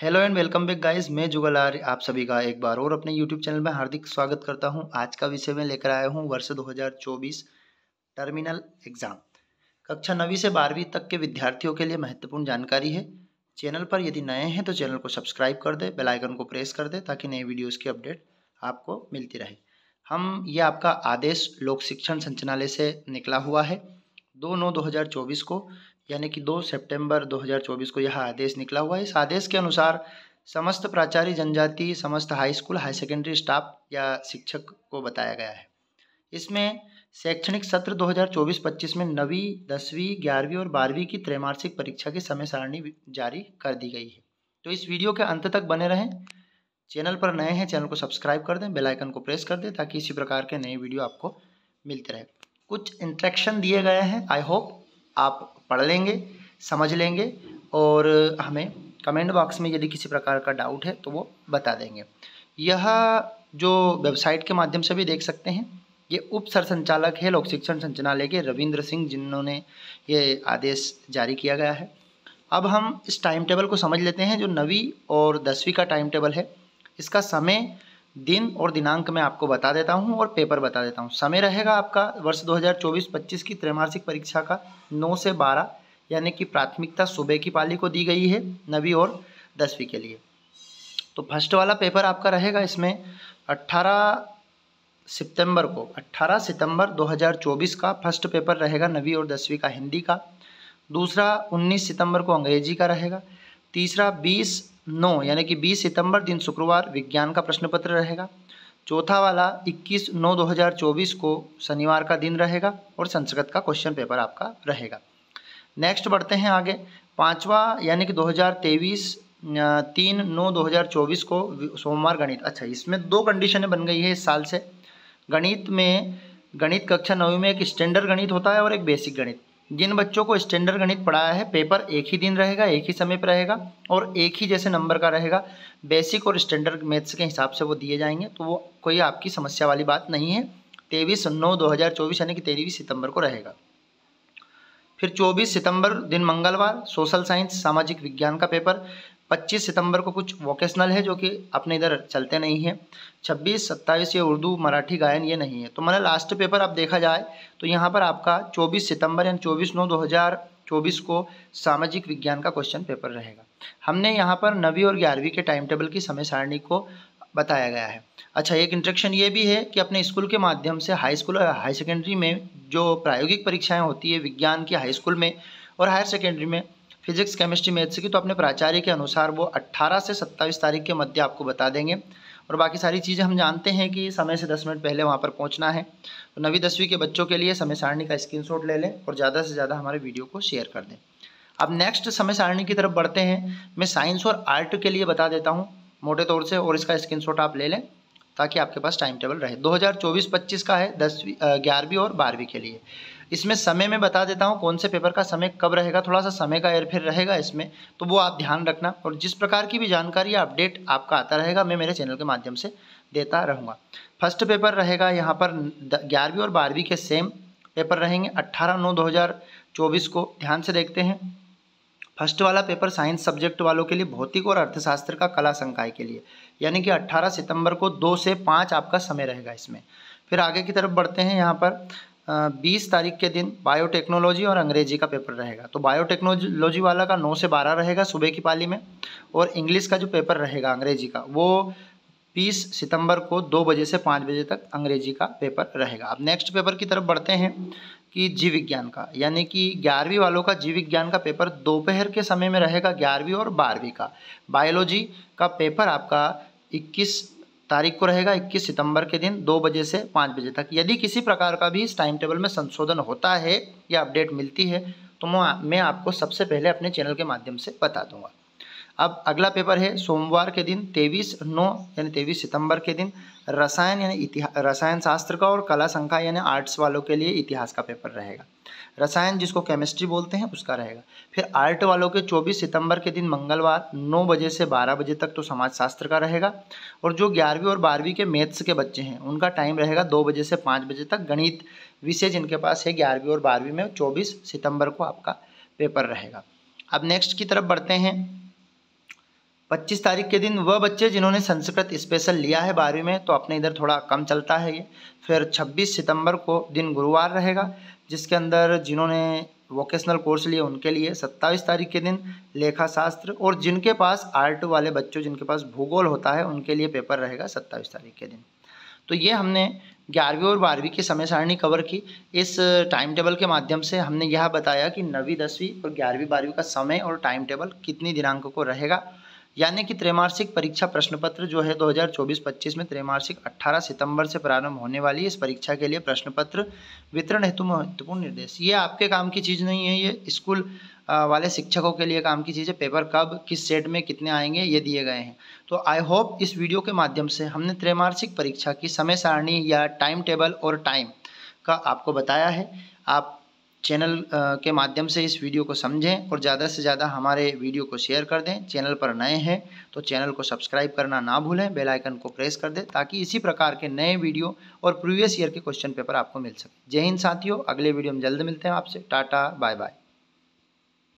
hello and welcome back guys मैं जुगल आर्य आप सभी का एक बार और अपने यूट्यूब चैनल में हार्दिक स्वागत करता हूं आज का विषय मैं लेकर आया हूं वर्ष 2024 टर्मिनल एग्जाम कक्षा नवी से बारहवीं तक के विद्यार्थियों के लिए महत्वपूर्ण जानकारी है चैनल पर यदि नए हैं तो चैनल को सब्सक्राइब कर दे बेलाइकन को प्रेस कर दे ताकि नए वीडियोज़ की अपडेट आपको मिलती रहे हम ये आपका आदेश लोक शिक्षण संचालय से निकला हुआ है दो नौ दो को यानी कि 2 सितंबर 2024 को यह आदेश निकला हुआ है इस आदेश के अनुसार समस्त प्राचारी जनजाति समस्त high school high secondary staff या शिक्षक को बताया गया है इसमें शैक्षणिक सत्र 2024-25 में नवीं दसवीं ग्यारहवीं और बारहवीं की त्रैमासिक परीक्षा की समय सारणी जारी कर दी गई है तो इस वीडियो के अंत तक बने रहें चैनल पर नए हैं चैनल को सब्सक्राइब कर दें बेल आइकन को प्रेस कर दें ताकि इसी प्रकार के नए वीडियो आपको मिलते रहे कुछ इंट्रैक्शन दिए गए हैं आई होप आप पढ़ लेंगे समझ लेंगे और हमें कमेंट बॉक्स में यदि किसी प्रकार का डाउट है तो वो बता देंगे यह जो वेबसाइट के माध्यम से भी देख सकते हैं ये उप सरसंचालक है लोक शिक्षण संचालय के रविंद्र सिंह जिन्होंने ये आदेश जारी किया गया है अब हम इस टाइम टेबल को समझ लेते हैं जो नवी और दसवीं का टाइम टेबल है इसका समय दिन और दिनांक मैं आपको बता देता हूं और पेपर बता देता हूं समय रहेगा आपका वर्ष 2024-25 की त्रैमासिक परीक्षा का 9 से 12 यानी कि प्राथमिकता सुबह की पाली को दी गई है नवी और दसवीं के लिए तो फर्स्ट वाला पेपर आपका रहेगा इसमें 18 सितंबर को 18 सितंबर 2024 का फर्स्ट पेपर रहेगा नवी और दसवीं का हिंदी का दूसरा उन्नीस सितम्बर को अंग्रेजी का रहेगा तीसरा बीस नौ यानी कि बीस सितंबर दिन शुक्रवार विज्ञान का प्रश्न पत्र रहेगा चौथा वाला 21 नौ 2024 को शनिवार का दिन रहेगा और संस्कृत का क्वेश्चन पेपर आपका रहेगा नेक्स्ट बढ़ते हैं आगे पांचवा यानी कि 2023 तीन नौ 2024 को सोमवार गणित अच्छा इसमें दो कंडीशनें बन गई है इस साल से गणित में गणित कक्षा नौवीं में एक स्टैंडर्ड गणित होता है और एक बेसिक गणित जिन बच्चों को स्टैंडर्ड गणित पढ़ाया है पेपर एक ही दिन रहेगा एक ही समय पर रहेगा और एक ही जैसे नंबर का रहेगा बेसिक और स्टैंडर्ड मैथ्स के हिसाब से वो दिए जाएंगे तो वो कोई आपकी समस्या वाली बात नहीं है तेईस नौ दो हज़ार चौबीस यानी कि तेईस सितंबर को रहेगा फिर 24 सितंबर दिन मंगलवार सोशल साइंस सामाजिक विज्ञान का पेपर पच्चीस सितंबर को कुछ वोकेशनल है जो कि अपने इधर चलते नहीं हैं छब्बीस सत्ताईस ये उर्दू मराठी गायन ये नहीं है तो मैंने लास्ट पेपर आप देखा जाए तो यहाँ पर आपका चौबीस सितंबर यानी चौबीस नौ दो हज़ार चौबीस को सामाजिक विज्ञान का क्वेश्चन पेपर रहेगा हमने यहाँ पर नवीं और ग्यारहवीं के टाइम टेबल की समय सारणी को बताया गया है अच्छा एक इंट्रेक्शन ये भी है कि अपने स्कूल के माध्यम से हाई स्कूल और हाई सेकेंडरी में जो प्रायोगिक परीक्षाएँ होती है विज्ञान की हाई स्कूल में और हायर सेकेंडरी में फिजिक्स केमिस्ट्री मैथ्स की तो अपने प्राचार्य के अनुसार वो 18 से 27 तारीख के मध्य आपको बता देंगे और बाकी सारी चीज़ें हम जानते हैं कि समय से 10 मिनट पहले वहाँ पर पहुँचना है तो नवी दसवीं के बच्चों के लिए समय सारणी का स्क्रीन ले लें और ज़्यादा से ज़्यादा हमारे वीडियो को शेयर कर दें अब नेक्स्ट समय सारणी की तरफ बढ़ते हैं मैं साइंस और आर्ट के लिए बता देता हूँ मोटे तौर से और इसका शॉट आप ले लें ताकि आपके पास टाइम टेबल रहे 2024-25 का है दसवीं ग्यारहवीं और बारहवीं के लिए इसमें समय में बता देता हूँ कौन से पेपर का समय कब रहेगा थोड़ा सा समय का एयरफेयर रहेगा इसमें तो वो आप ध्यान रखना और जिस प्रकार की भी जानकारी या अपडेट आपका आता रहेगा मैं मेरे चैनल के माध्यम से देता रहूँगा फर्स्ट पेपर रहेगा यहाँ पर ग्यारहवीं और बारहवीं के सेम पेपर रहेंगे अट्ठारह नौ दो हज़ार चौबीस को ध्यान से देखते हैं फर्स्ट वाला पेपर साइंस सब्जेक्ट वालों के लिए भौतिक और अर्थशास्त्र का कला संकाय के लिए यानी कि 18 सितंबर को दो से पाँच आपका समय रहेगा इसमें फिर आगे की तरफ बढ़ते हैं यहाँ पर बीस तारीख के दिन बायोटेक्नोलॉजी और अंग्रेजी का पेपर रहेगा तो बायोटेक्नोलॉजी वाला का नौ से बारह रहेगा सुबह की पाली में और इंग्लिश का जो पेपर रहेगा अंग्रेजी का वो बीस सितंबर को दो बजे से पाँच बजे तक अंग्रेजी का पेपर रहेगा अब नेक्स्ट पेपर की तरफ बढ़ते हैं कि जीव विज्ञान का यानी कि ग्यारहवीं वालों का जीव विज्ञान का पेपर दोपहर के समय में रहेगा ग्यारहवीं और बारहवीं का बायोलॉजी का पेपर आपका इक्कीस तारीख को रहेगा 21 सितंबर के दिन दो बजे से पाँच बजे तक यदि किसी प्रकार का भी इस टाइम टेबल में संशोधन होता है या अपडेट मिलती है तो मैं आपको सबसे पहले अपने चैनल के माध्यम से बता दूंगा अब अगला पेपर है सोमवार के दिन तेईस नौ यानी तेईस सितंबर के दिन रसायन यानी इतिहास रसायन शास्त्र का और कला संख्या यानी आर्ट्स वालों के लिए इतिहास का पेपर रहेगा रसायन जिसको केमिस्ट्री बोलते हैं उसका रहेगा फिर आर्ट वालों के 24 सितंबर के दिन मंगलवार 9 बजे से 12 बजे तक तो समाजशास्त्र का रहेगा और जो ग्यारहवीं और बारहवीं के मैथ्स के बच्चे हैं उनका टाइम रहेगा दो बजे से पाँच बजे तक गणित विषय जिनके पास है ग्यारहवीं और बारहवीं में चौबीस सितंबर को आपका पेपर रहेगा अब नेक्स्ट की तरफ बढ़ते हैं 25 तारीख के दिन वह बच्चे जिन्होंने संस्कृत स्पेशल लिया है बारहवीं में तो अपने इधर थोड़ा कम चलता है ये फिर 26 सितंबर को दिन गुरुवार रहेगा जिसके अंदर जिन्होंने वोकेशनल कोर्स लिए उनके लिए 27 तारीख के दिन लेखा शास्त्र और जिनके पास आर्ट वाले बच्चों जिनके पास भूगोल होता है उनके लिए पेपर रहेगा सत्ताईस तारीख के दिन तो ये हमने ग्यारहवीं और बारहवीं की समय सारणी कवर की इस टाइम टेबल के माध्यम से हमने यह बताया कि नवीं दसवीं और ग्यारहवीं बारहवीं का समय और टाइम टेबल कितनी दिनांक को रहेगा यानी कि त्रैमासिक परीक्षा प्रश्न पत्र जो है 2024-25 में त्रैमासिक 18 सितंबर से प्रारंभ होने वाली इस परीक्षा के लिए प्रश्न पत्र वितरण हेतु महत्वपूर्ण निर्देश ये आपके काम की चीज़ नहीं है ये स्कूल वाले शिक्षकों के लिए काम की चीज़ है पेपर कब किस सेट में कितने आएंगे ये दिए गए हैं तो आई होप इस वीडियो के माध्यम से हमने त्रैमासिक परीक्षा की समय सारणी या टाइम टेबल और टाइम का आपको बताया है आप चैनल के माध्यम से इस वीडियो को समझें और ज़्यादा से ज़्यादा हमारे वीडियो को शेयर कर दें चैनल पर नए हैं तो चैनल को सब्सक्राइब करना ना भूलें बेल आइकन को प्रेस कर दें ताकि इसी प्रकार के नए वीडियो और प्रीवियस ईयर के क्वेश्चन पेपर आपको मिल सके जय हिंद साथियों अगले वीडियो में जल्द मिलते हैं आपसे टाटा बाय बाय